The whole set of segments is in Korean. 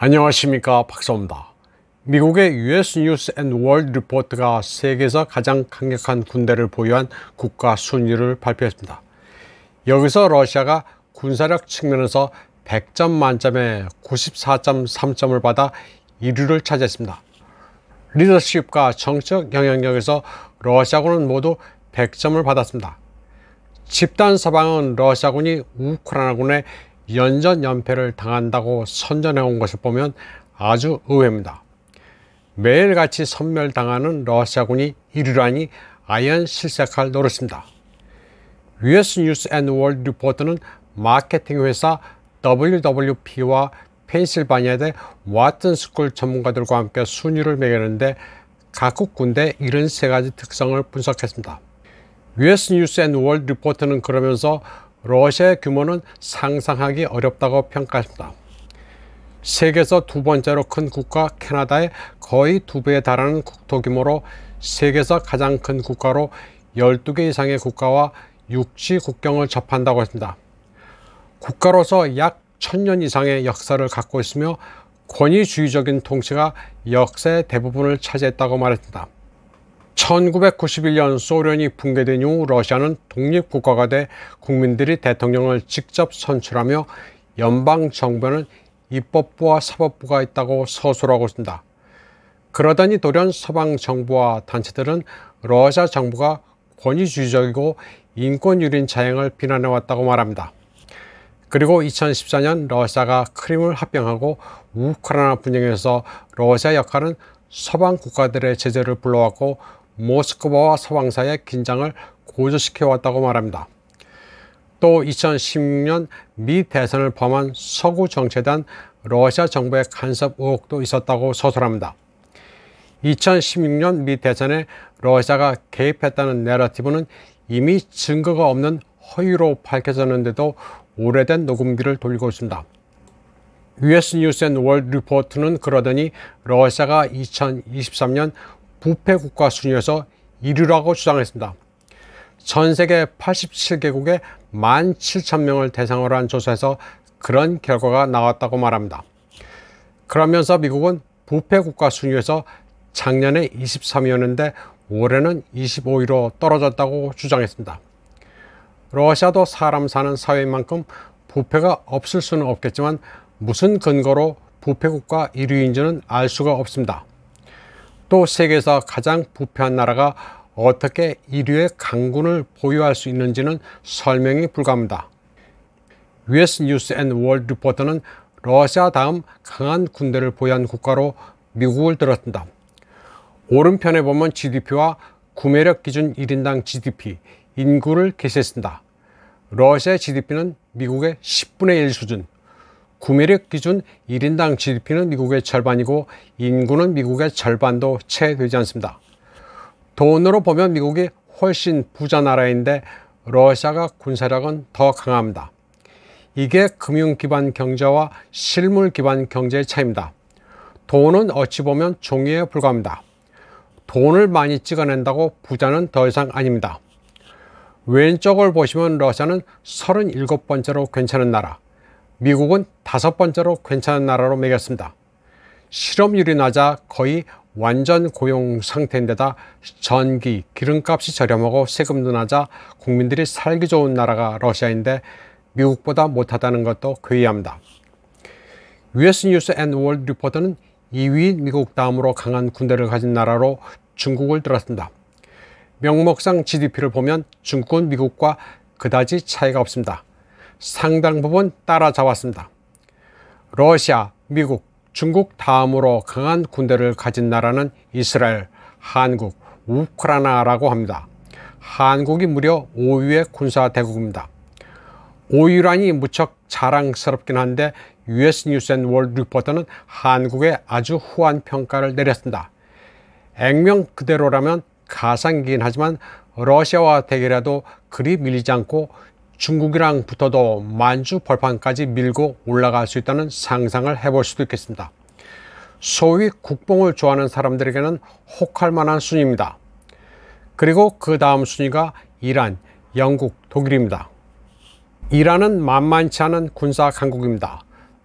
안녕하십니까 박사입니다. 미국의 US 뉴스 앤 월드 리포트가 세계에서 가장 강력한 군대를 보유한 국가 순위를 발표했습니다. 여기서 러시아가 군사력 측면에서 100점 만점에 94.3점을 받아 1위를 차지했습니다. 리더십과 정책 영향력에서 러시아군은 모두 100점을 받았습니다. 집단 사방은 러시아군이 우크라이나군의 연전 연패를 당한다고 선전해온 것을 보면 아주 의외입니다. 매일같이 선멸당하는 러시아군이 이르라니 아연 실색할 노릇입니다. US 뉴스 앤 월드 리포트는 마케팅 회사 WWP와 펜실바니아대 와튼스쿨 전문가들과 함께 순위를 매겼는데 각국 군대 73가지 특성을 분석했습니다. US 뉴스 앤 월드 리포트는 그러면서 러시아의 규모는 상상하기 어렵다고 평가했다. 세계에서 두 번째로 큰 국가 캐나다의 거의 두 배에 달하는 국토 규모로 세계에서 가장 큰 국가로 12개 이상의 국가와 육지 국경을 접한다고 했습니다. 국가로서 약 1000년 이상의 역사를 갖고 있으며 권위주의적인 통치가 역사의 대부분을 차지했다고 말했습니다. 1991년 소련이 붕괴된 이후 러시아는 독립국가가 돼 국민들이 대통령을 직접 선출하며 연방정부에는 입법부와 사법부가 있다고 서술하고 있습니다. 그러더니 돌연 서방 정부와 단체들은 러시아 정부가 권위주의적이고 인권유린 자행을 비난해왔다고 말합니다. 그리고 2014년 러시아가 크림을 합병하고 우크라이나 분쟁에서 러시아 역할은 서방 국가들의 제재를 불러왔고 모스크바와 서방 사이의 긴장을 고조시켜 왔다고 말합니다. 또 2016년 미 대선을 포함한 서구 정치에 대한 러시아 정부의 간섭 의혹도 있었다고 서술합니다. 2016년 미 대선에 러시아가 개입했다는 내러티브는 이미 증거가 없는 허위로 밝혀졌는데도 오래된 녹음기를 돌리고 있습니다. US 뉴스 앤 월드 리포트는 그러더니 러시아가 2023년 부패 국가 순위에서 1위라고 주장했습니다. 전 세계 87개국의 17,000명을 대상으로 한 조사에서 그런 결과가 나왔다고 말합니다. 그러면서 미국은 부패 국가 순위에서 작년에 23위였는데 올해는 25위로 떨어졌다고 주장했습니다. 러시아도 사람 사는 사회인 만큼 부패가 없을 수는 없겠지만 무슨 근거로 부패국가 1위인지는 알 수가 없습니다. 또 세계에서 가장 부패한 나라가 어떻게 인류의 강군을 보유할 수 있는지는 설명이 불가합니다. US 뉴스 앤 월드 리포터는 러시아 다음 강한 군대를 보유한 국가로 미국을 들었습니다. 오른편에 보면 GDP와 구매력 기준 1인당 GDP, 인구를 계시했습니다 러시아의 GDP는 미국의 10분의 1 수준, 구매력 기준 1인당 GDP는 미국의 절반이고 인구는 미국의 절반도 채 되지 않습니다. 돈으로 보면 미국이 훨씬 부자 나라인데 러시아가 군사력은 더 강합니다. 이게 금융기반 경제와 실물기반 경제의 차이입니다. 돈은 어찌 보면 종이에 불과합니다. 돈을 많이 찍어낸다고 부자는 더 이상 아닙니다. 왼쪽을 보시면 러시아는 37번째로 괜찮은 나라, 미국은 다섯 번째로 괜찮은 나라로 매겼습니다. 실업률이 낮아 거의 완전 고용 상태인데다 전기, 기름값이 저렴하고 세금도 낮아 국민들이 살기 좋은 나라가 러시아인데 미국보다 못하다는 것도 괴이합니다. US 뉴스 앤 월드 리포터는 2위인 미국 다음으로 강한 군대를 가진 나라로 중국을 들었습니다. 명목상 GDP를 보면 중국은 미국과 그다지 차이가 없습니다. 상당 부분 따라잡았습니다. 러시아, 미국, 중국 다음으로 강한 군대를 가진 나라는 이스라엘, 한국, 우크라이나라고 합니다. 한국이 무려 5위의 군사대국입니다. 5위라니 무척 자랑스럽긴 한데 US 뉴스 앤 월드 리포터는 한국에 아주 후한 평가를 내렸습니다. 액면 그대로라면 가상이긴 하지만 러시아와 대결해도 그리 밀리지 않고 중국이랑 붙어도 만주 벌판까지 밀고 올라갈 수 있다는 상상을 해볼 수도 있겠습니다. 소위 국뽕을 좋아하는 사람들에게는 혹할 만한 순위입니다. 그리고 그 다음 순위가 이란, 영국, 독일입니다. 이란은 만만치 않은 군사 강국입니다.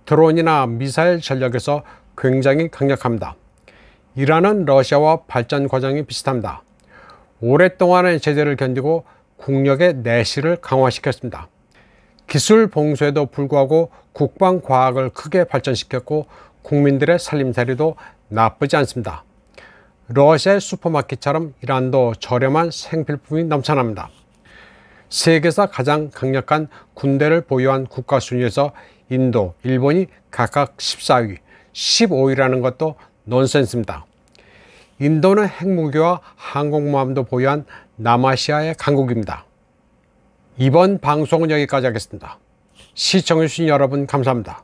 드론이나 미사일 전력에서 굉장히 강력합니다. 이란은 러시아와 발전 과정이 비슷합니다. 오랫동안의 제재를 견디고 국력의 내실을 강화시켰습니다. 기술 봉쇄에도 불구하고 국방과학을 크게 발전시켰고 국민들의 살림살이도 나쁘지 않습니다. 러시아의 슈퍼마켓처럼 이란도 저렴한 생필품이 넘쳐납니다. 세계에서 가장 강력한 군대를 보유한 국가 순위에서 인도, 일본이 각각 14위, 15위라는 것도 논센스입니다. 인도는 핵무기와 항공모함도 보유한 남아시아의 강국입니다. 이번 방송은 여기까지 하겠습니다. 시청해주신 여러분 감사합니다.